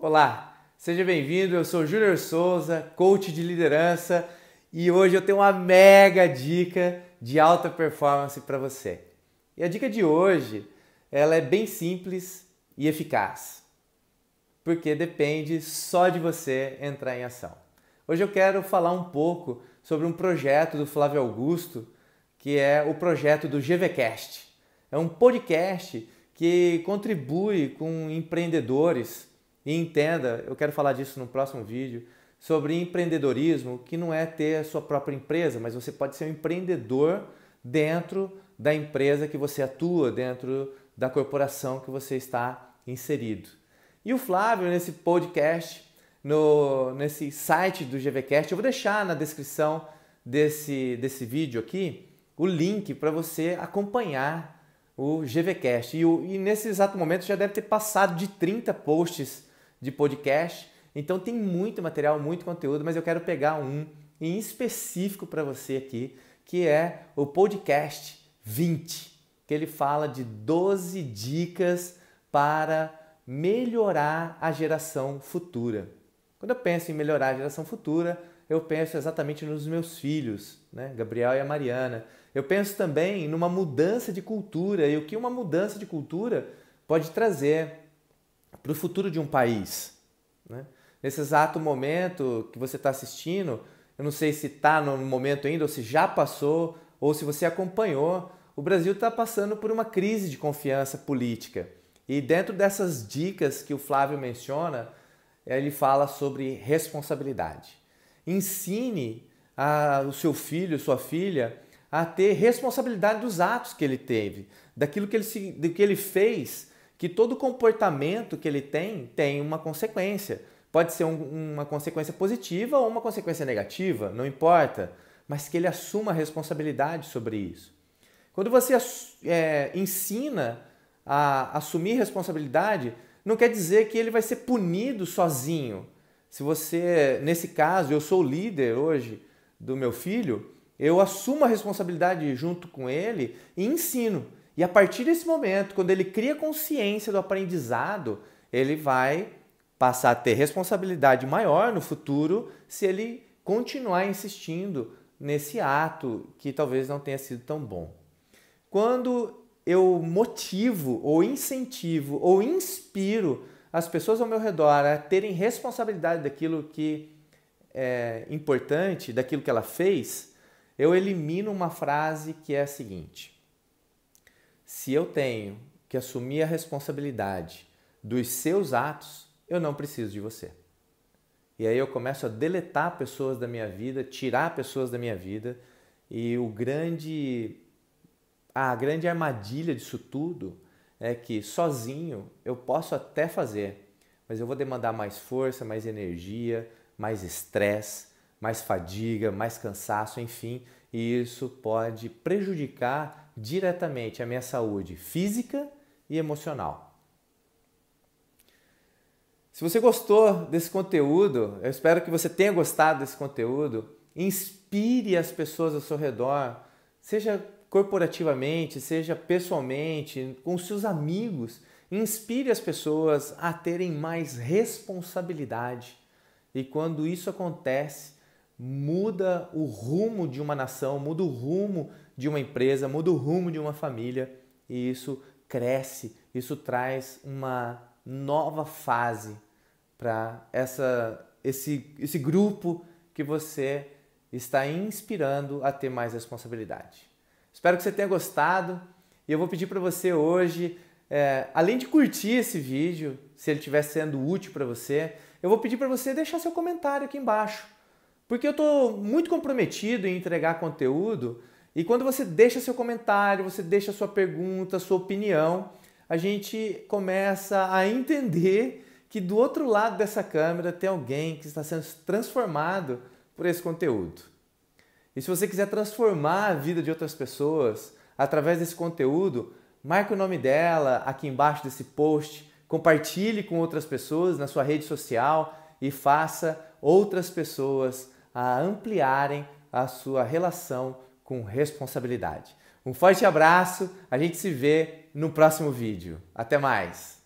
Olá, seja bem-vindo. Eu sou Júnior Souza, coach de liderança, e hoje eu tenho uma mega dica de alta performance para você. E a dica de hoje, ela é bem simples e eficaz, porque depende só de você entrar em ação. Hoje eu quero falar um pouco sobre um projeto do Flávio Augusto, que é o projeto do GVcast. É um podcast que contribui com empreendedores e entenda, eu quero falar disso no próximo vídeo, sobre empreendedorismo, que não é ter a sua própria empresa, mas você pode ser um empreendedor dentro da empresa que você atua, dentro da corporação que você está inserido. E o Flávio, nesse podcast, no, nesse site do GVCast, eu vou deixar na descrição desse, desse vídeo aqui o link para você acompanhar o GVCast. E, e nesse exato momento já deve ter passado de 30 posts de podcast. Então tem muito material, muito conteúdo, mas eu quero pegar um em específico para você aqui, que é o podcast 20, que ele fala de 12 dicas para melhorar a geração futura. Quando eu penso em melhorar a geração futura, eu penso exatamente nos meus filhos, né? Gabriel e a Mariana. Eu penso também numa mudança de cultura e o que uma mudança de cultura pode trazer para o futuro de um país. Né? Nesse exato momento que você está assistindo, eu não sei se está no momento ainda, ou se já passou, ou se você acompanhou, o Brasil está passando por uma crise de confiança política. E dentro dessas dicas que o Flávio menciona, ele fala sobre responsabilidade. Ensine a, o seu filho, sua filha, a ter responsabilidade dos atos que ele teve, daquilo que ele, se, do que ele fez que todo comportamento que ele tem tem uma consequência. Pode ser um, uma consequência positiva ou uma consequência negativa, não importa, mas que ele assuma a responsabilidade sobre isso. Quando você é, ensina a assumir responsabilidade, não quer dizer que ele vai ser punido sozinho. Se você, nesse caso, eu sou o líder hoje do meu filho, eu assumo a responsabilidade junto com ele e ensino. E a partir desse momento, quando ele cria consciência do aprendizado, ele vai passar a ter responsabilidade maior no futuro se ele continuar insistindo nesse ato que talvez não tenha sido tão bom. Quando eu motivo ou incentivo ou inspiro as pessoas ao meu redor a terem responsabilidade daquilo que é importante, daquilo que ela fez, eu elimino uma frase que é a seguinte: se eu tenho que assumir a responsabilidade dos seus atos, eu não preciso de você. E aí eu começo a deletar pessoas da minha vida, tirar pessoas da minha vida, e o grande a grande armadilha disso tudo é que sozinho eu posso até fazer, mas eu vou demandar mais força, mais energia, mais estresse, mais fadiga, mais cansaço, enfim, e isso pode prejudicar diretamente a minha saúde física e emocional. Se você gostou desse conteúdo, eu espero que você tenha gostado desse conteúdo. Inspire as pessoas ao seu redor, seja corporativamente, seja pessoalmente, com seus amigos. Inspire as pessoas a terem mais responsabilidade. E quando isso acontece, muda o rumo de uma nação, muda o rumo de uma empresa, muda o rumo de uma família e isso cresce, isso traz uma nova fase para essa esse esse grupo que você está inspirando a ter mais responsabilidade. Espero que você tenha gostado e eu vou pedir para você hoje, é, além de curtir esse vídeo, se ele estiver sendo útil para você, eu vou pedir para você deixar seu comentário aqui embaixo porque eu estou muito comprometido em entregar conteúdo e quando você deixa seu comentário, você deixa sua pergunta, sua opinião, a gente começa a entender que do outro lado dessa câmera tem alguém que está sendo transformado por esse conteúdo. E se você quiser transformar a vida de outras pessoas através desse conteúdo, marque o nome dela aqui embaixo desse post, compartilhe com outras pessoas na sua rede social e faça outras pessoas a ampliarem a sua relação com responsabilidade. Um forte abraço, a gente se vê no próximo vídeo. Até mais!